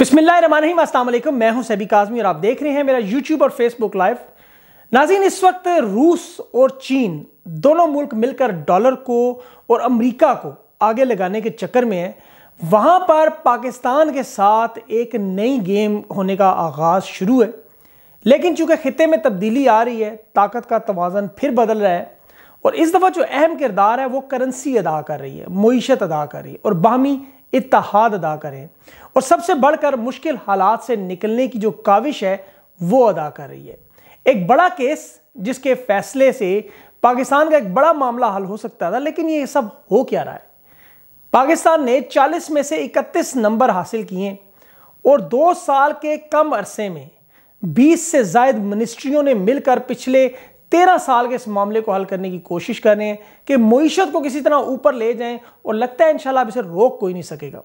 बिस्मिल्लाम मैं हूं सैबी काजमी और आप देख रहे हैं मेरा यूट्यूब और फेसबुक लाइव नाजीन इस वक्त रूस और चीन दोनों मुल्क मिलकर डॉलर को और अमेरिका को आगे लगाने के चक्कर में है वहाँ पर पाकिस्तान के साथ एक नई गेम होने का आगाज़ शुरू है लेकिन चूंकि खत्े में तब्दीली आ रही है ताकत का तोज़न फिर बदल रहा है और इस दफ़ा जो अहम किरदार है वो करेंसी अदा कर रही है मीशत अदा कर रही है और बाहमी इतहाद अदा करें और सबसे बढ़कर मुश्किल हालात से निकलने की जो काविश है वो अदा कर रही है एक बड़ा केस जिसके फैसले से पाकिस्तान का एक बड़ा मामला हल हो सकता था लेकिन ये सब हो क्या रहा है पाकिस्तान ने 40 में से 31 नंबर हासिल किए और दो साल के कम अरसे में 20 से जायद मिनिस्ट्रियों ने मिलकर पिछले तेरह साल के इस मामले को हल करने की कोशिश कर रहे हैं कि मीशत को किसी तरह ऊपर ले जाएं और लगता है इंशाल्लाह अब इसे रोक कोई नहीं सकेगा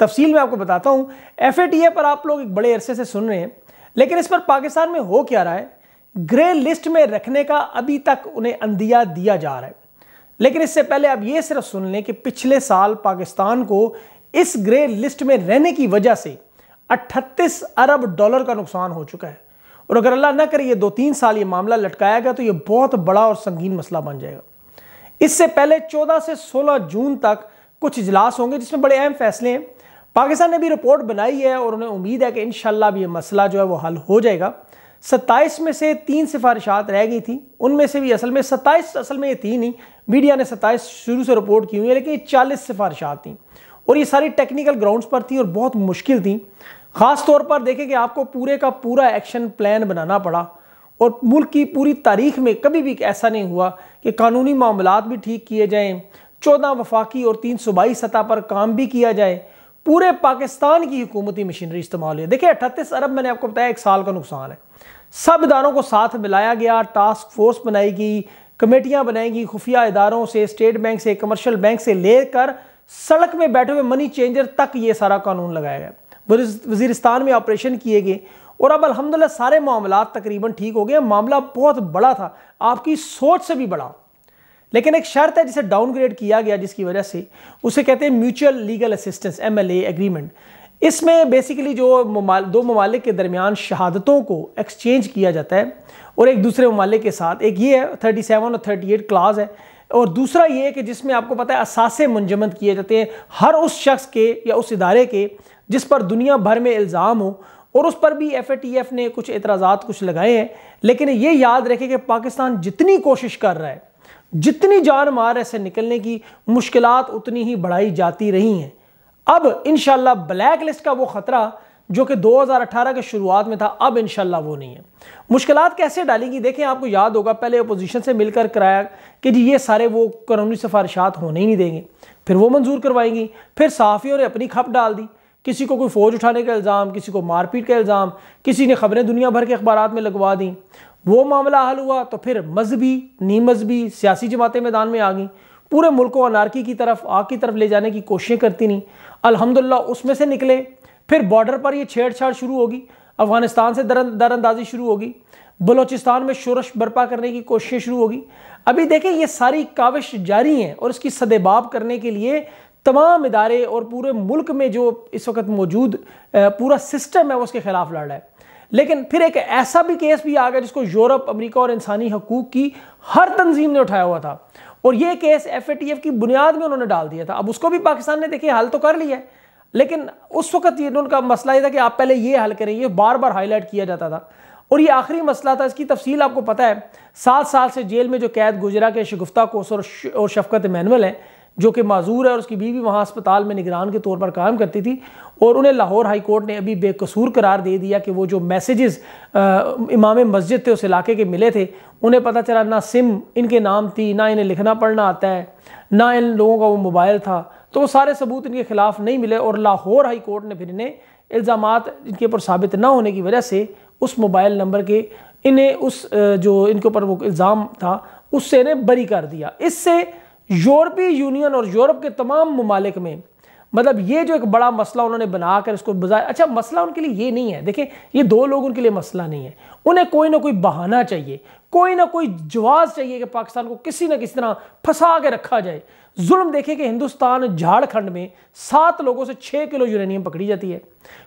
तफसील में आपको बताता हूं एफ पर आप लोग एक बड़े अरसे से सुन रहे हैं लेकिन इस पर पाकिस्तान में हो क्या रहा है ग्रे लिस्ट में रखने का अभी तक उन्हें अंदिया दिया जा रहा है लेकिन इससे पहले आप ये सिर्फ सुन लें कि पिछले साल पाकिस्तान को इस ग्रे लिस्ट में रहने की वजह से अट्ठतीस अरब डॉलर का नुकसान हो चुका है और अगर अल्लाह ना करे ये दो तीन साल ये मामला लटकाया गया तो ये बहुत बड़ा और संगीन मसला बन जाएगा इससे पहले 14 से 16 जून तक कुछ इजलास होंगे जिसमें बड़े अहम फैसले हैं पाकिस्तान ने भी रिपोर्ट बनाई है और उन्हें उम्मीद है कि इन भी ये मसला जो है वो हल हो जाएगा सत्ताईस में से तीन सिफारिशात रह गई थी उनमें से भी असल में सत्ताईस असल में ये थी नहीं मीडिया ने सत्ताईस शुरू से रिपोर्ट की हुई है लेकिन ये चालीस सिफारिशात थी और ये सारी टेक्निकल ग्राउंड्स पर थी और बहुत मुश्किल थी ख़ास तौर पर देखें कि आपको पूरे का पूरा एक्शन प्लान बनाना पड़ा और मुल्क की पूरी तारीख में कभी भी ऐसा नहीं हुआ कि कानूनी मामला भी ठीक किए जाएँ चौदह वफाकी और तीन सूबाई सतह पर काम भी किया जाए पूरे पाकिस्तान की हुकूमती मशीनरी इस्तेमाल हुई देखिए अठतीस अरब मैंने आपको बताया एक साल का नुकसान है सब इदारों को साथ मिलाया गया टास्क फोर्स बनाई गई कमेटियाँ गई खुफिया इदारों से स्टेट बैंक से कमर्शल बैंक से लेकर सड़क में बैठे हुए मनी चेंजर तक ये सारा कानून लगाया गया वजीरस्तान में ऑपरेशन किए गए और अब अलहमदिल्ला सारे मामला तकरीबन ठीक हो गए मामला बहुत बड़ा था आपकी सोच से भी बड़ा लेकिन एक शर्त है जिसे डाउनग्रेड किया गया जिसकी वजह से उसे कहते हैं mutual legal assistance um agreement इसमें बेसिकली जो मुमाल, दो ममालिक के दरमियान शहादतों को एक्सचेंज किया जाता है और एक दूसरे ममालिक के साथ एक ये है थर्टी सेवन और थर्टी एट क्लास है और दूसरा ये है कि जिसमें आपको पता है असासे मुंजमद किए जाते हैं हर उस शख्स के या उस इदारे के जिस पर दुनिया भर में इल्ज़ाम हो और उस पर भी एफ ने कुछ एतराज़ा कुछ लगाए हैं लेकिन ये याद रखें कि पाकिस्तान जितनी कोशिश कर रहा है जितनी जान मार से निकलने की मुश्किल उतनी ही बढ़ाई जाती रही हैं अब इन ब्लैक लिस्ट का वो ख़तरा जो कि 2018 के शुरुआत में था अब इनशाला वो नहीं है मुश्किल कैसे डालेंगी देखें आपको याद होगा पहले अपोजिशन से मिलकर कराया कि जी ये सारे वो कानूनी सिफारिशात होने ही नहीं देंगे फिर वो मंजूर करवाएंगी फिर सहाफ़ियों ने अपनी खप डाल दी किसी को कोई फ़ौज उठाने का इल्ज़ाम किसी को मारपीट का इल्ज़ाम किसी ने ख़बरें दुनिया भर के अखबार में लगवा दी वो मामला हल हुआ तो फिर मजहबी नी मजहबी सियासी जमातें मैदान में आ गई पूरे मुल्क को अनारकी की तरफ आग की तरफ ले जाने की कोशिशें करती नहीं अलहमदिल्ला उसमें से निकले फिर बॉर्डर पर यह छेड़छाड़ शुरू होगी अफगानिस्तान से दर दरअंदाजी शुरू होगी बलोचिस्तान में शोरश बर्पा करने की कोशिशें शुरू होगी अभी देखें ये सारी काविश जारी हैं और इसकी सदेबाब करने के लिए तमाम इदारे और पूरे मुल्क में जो इस वक्त मौजूद पूरा सिस्टम है उसके ख़िलाफ़ लड़ रहा है लेकिन फिर एक ऐसा भी केस भी आ गया जिसको यूरोप अमेरिका और इंसानी हकूक़ की हर तंजीम ने उठाया हुआ था और यह केस एफ की बुनियाद में उन्होंने डाल दिया था अब उसको भी पाकिस्तान ने देखिए हल तो कर लिया है लेकिन उस वक्त ये उनका मसला ये था कि आप पहले ये हल करें ये बार बार हाईलाइट किया जाता था और ये आखिरी मसला था इसकी तफसील आपको पता है सात साल से जेल में जो कैद गुजरा के शगुफ्ता कोस और शफकत मैनुअल हैं जो कि माजूर है और उसकी बीवी वहाँ अस्पताल में निगरान के तौर पर काम करती थी और उन्हें लाहौर हाई कोर्ट ने अभी बेकसूर करार दे दिया कि वो जो मैसेजेस इमाम मस्जिद थे उस इलाके के मिले थे उन्हें पता चला ना सिम इनके नाम थी ना इन्हें लिखना पढ़ना आता है ना इन लोगों का वो मोबाइल था तो वो सारे सबूत इनके खिलाफ नहीं मिले और लाहौर हाई कोर्ट ने फिर इन्हें इल्ज़ाम इनके ऊपर साबित ना होने की वजह से उस मोबाइल नंबर के इन्हें उस जो इनके ऊपर वो इल्ज़ाम था उससे इन्हें बरी कर दिया इससे यूरोपीय यूनियन और यूरोप के तमाम ममालिक में मतलब ये जो एक बड़ा मसला उन्होंने बनाकर इसको बजाय अच्छा मसला उनके लिए ये नहीं है देखें ये दो लोग उनके लिए मसला नहीं है उन्हें कोई ना कोई बहाना चाहिए कोई ना कोई जवाब चाहिए कि पाकिस्तान को किसी ना किसी तरह फंसा के रखा जाए जुल्म देखें कि हिंदुस्तान झारखंड में सात लोगों से छः किलो यूरेनियम पकड़ी जाती है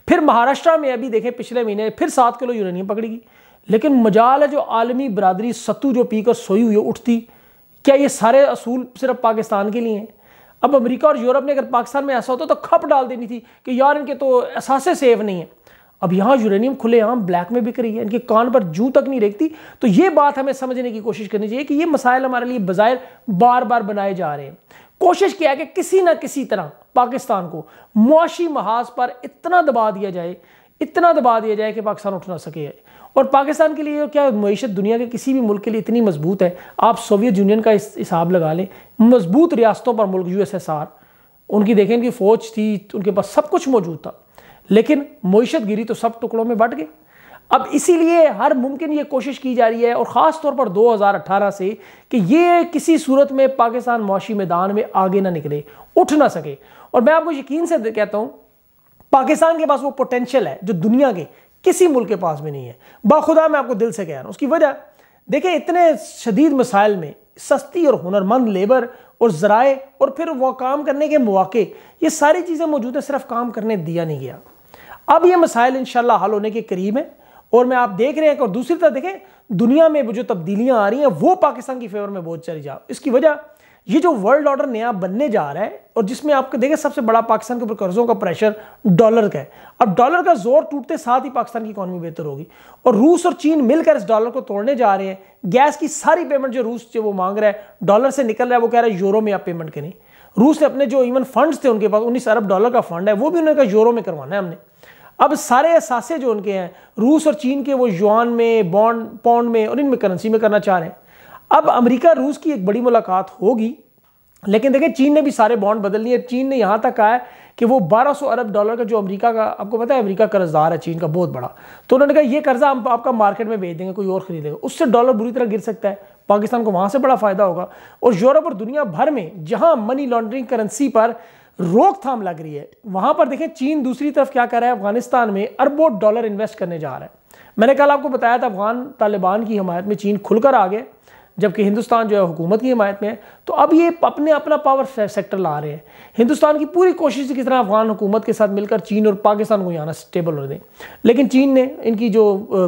फिर महाराष्ट्र में अभी देखें पिछले महीने फिर सात किलो यूरेनियम गई लेकिन मजाल है जो आलमी बरदरी सत्तू जो पीकर सोई हुई उठती क्या ये सारे असूल सिर्फ पाकिस्तान के लिए हैं अब अमेरिका और यूरोप ने अगर पाकिस्तान में ऐसा होता तो खप डाल देनी थी कि यार इनके तो असासे सेफ नहीं है अब यहाँ यूरेनियम खुलेआम ब्लैक में बिक रही है इनके कान पर जू तक नहीं रेखती तो ये बात हमें समझने की कोशिश करनी चाहिए कि ये मसाइल हमारे लिए बाज़ाहिर बार बार बनाए जा रहे हैं कोशिश किया कि किसी ना किसी तरह पाकिस्तान को मुआशी महाज पर इतना दबा दिया जाए इतना दबा दिया जाए कि पाकिस्तान उठ ना सके और पाकिस्तान के लिए क्या मीशत दुनिया के किसी भी मुल्क के लिए इतनी मजबूत है आप सोवियत यूनियन का हिसाब लगा लें मजबूत रियासतों पर मुल्क यूएसएसआर उनकी देखें उनकी फ़ौज थी उनके पास सब कुछ मौजूद था लेकिन मीशत गिरी तो सब टुकड़ों में बट गए अब इसीलिए हर मुमकिन ये कोशिश की जा रही है और ख़ास तौर पर 2018 से कि ये किसी सूरत में पाकिस्तान मुशी मैदान में आगे ना निकले उठ ना सके और मैं आपको यकीन से कहता हूँ पाकिस्तान के पास वो पोटेंशियल है जो दुनिया के किसी मुल्क के पास भी नहीं है बाखुदा मैं आपको दिल से कह रहा हूँ उसकी वजह देखें इतने शदीद मसाइल में सस्ती और हुनरमंद लेबर और ज़राए और फिर वह काम करने के मौके ये सारी चीज़ें मौजूद हैं सिर्फ काम करने दिया नहीं गया अब ये मसाइल इन हल होने के करीब हैं और मैं आप देख रहे हैं और दूसरी तरफ देखें दुनिया में जो तब्दीलियाँ आ रही हैं वो पाकिस्तान की फेवर में बहुत चली जाओ इसकी वजह ये जो वर्ल्ड ऑर्डर नया बनने जा रहा है और जिसमें आपको देखें सबसे बड़ा पाकिस्तान के ऊपर कर्जों का प्रेशर डॉलर का है अब डॉलर का जोर टूटते साथ ही पाकिस्तान की इकोनॉमी बेहतर होगी और रूस और चीन मिलकर इस डॉलर को तोड़ने जा रहे हैं गैस की सारी पेमेंट जो रूस जो वो मांग रहा है डॉलर से निकल रहा है वो कह रहा है यूरो में आप पेमेंट करें रूस ने अपने जो इवन फंड्स थे उनके पास उन्नीस अरब डॉलर का फंड है वो भी उन्होंने कहा यूरो में करवाना है हमने अब सारे असासे जो उनके हैं रूस और चीन के वो युआन में बॉन्ड पौंड में और इनमें करेंसी में करना चाह रहे हैं अब अमेरिका रूस की एक बड़ी मुलाकात होगी लेकिन देखिए चीन ने भी सारे बॉन्ड बदल लिए चीन ने यहाँ तक कहा कि वो 1200 अरब डॉलर का जो अमेरिका का आपको पता है अमेरिका कर्जदार है चीन का बहुत बड़ा तो उन्होंने कहा ये कर्जा हम आपका मार्केट में भेज देंगे कोई और खरीदेगा उससे डॉलर बुरी तरह गिर सकता है पाकिस्तान को वहाँ से बड़ा फ़ायदा होगा और यूरोप और दुनिया भर में जहाँ मनी लॉन्ड्रिंग करेंसी पर रोकथाम लग रही है वहाँ पर देखें चीन दूसरी तरफ क्या कर रहा है अफगानिस्तान में अरबों डॉलर इन्वेस्ट करने जा रहा है मैंने कल आपको बताया था अफगान तालिबान की हमायत में चीन खुलकर आ गए जबकि हिंदुस्तान जो है हुकूमत की हमायत में है तो अब ये अपने अपना पावर सेक्टर ला रहे हैं हिंदुस्तान की पूरी कोशिश है किस तरह अफगान हुकूमत के साथ मिलकर चीन और पाकिस्तान को यहाँ स्टेबल हो दें लेकिन चीन ने इनकी जो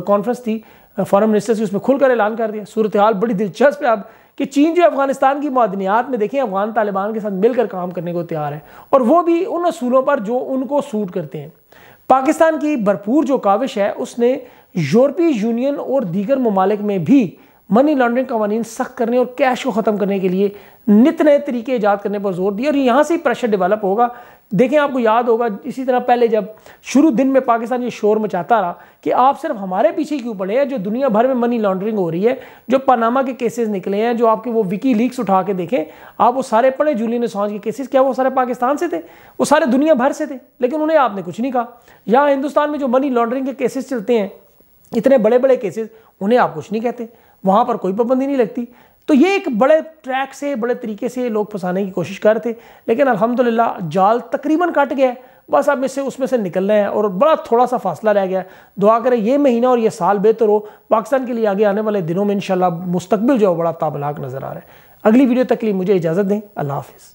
कॉन्फ्रेंस थी फॉरन मिनिस्टर की उसमें खुलकर ऐलान कर दिया सूरत हाल बड़ी दिलचस्प है अब कि चीन जो अफगानिस्तान की मदनियात में देखें अफगान तालिबान के साथ मिलकर काम करने को तैयार है और वो भी उन असूलों पर जो उनको सूट करते हैं पाकिस्तान की भरपूर जो काविश है उसने यूरोपीय यूनियन और दीगर ममालिक में भी मनी लॉन्ड्रिंग कवानी सख्त करने और कैश को ख़त्म करने के लिए नित नए तरीके ईजाद करने पर जोर दिया और यहाँ से ही प्रेशर डेवलप होगा देखें आपको याद होगा इसी तरह पहले जब शुरू दिन में पाकिस्तान ये शोर मचाता रहा कि आप सिर्फ हमारे पीछे क्यों पड़े हैं जो दुनिया भर में मनी लॉन्ड्रिंग हो रही है जो पनामा के केसेस निकले हैं जो आपके वो विकी लीक्स उठा के देखें आप वो सारे पढ़े जूलियन असॉन्ज के केसेस क्या वो सारे पाकिस्तान से थे वो सारे दुनिया भर से थे लेकिन उन्हें आपने कुछ नहीं कहा यहाँ हिंदुस्तान में जो मनी लॉन्ड्रिंग के केसेस चलते हैं इतने बड़े बड़े केसेस उन्हें आप कुछ नहीं कहते वहाँ पर कोई पाबंदी नहीं लगती तो ये एक बड़े ट्रैक से बड़े तरीके से लोग फंसाने की कोशिश कर रहे थे लेकिन अलहमदिल्ला जाल तकरीबन कट गया है बस अब इससे उसमें से निकल रहे हैं और बड़ा थोड़ा सा फासला रह गया दुआ करें ये महीना और ये साल बेहतर हो पाकिस्तान के लिए आगे आने वाले दिनों में इन मुस्तबिल जो है बड़ा ताबनाक नज़र आ रहा है अगली वीडियो तक के लिए मुझे इजाज़त दें अल्लाह हाफ़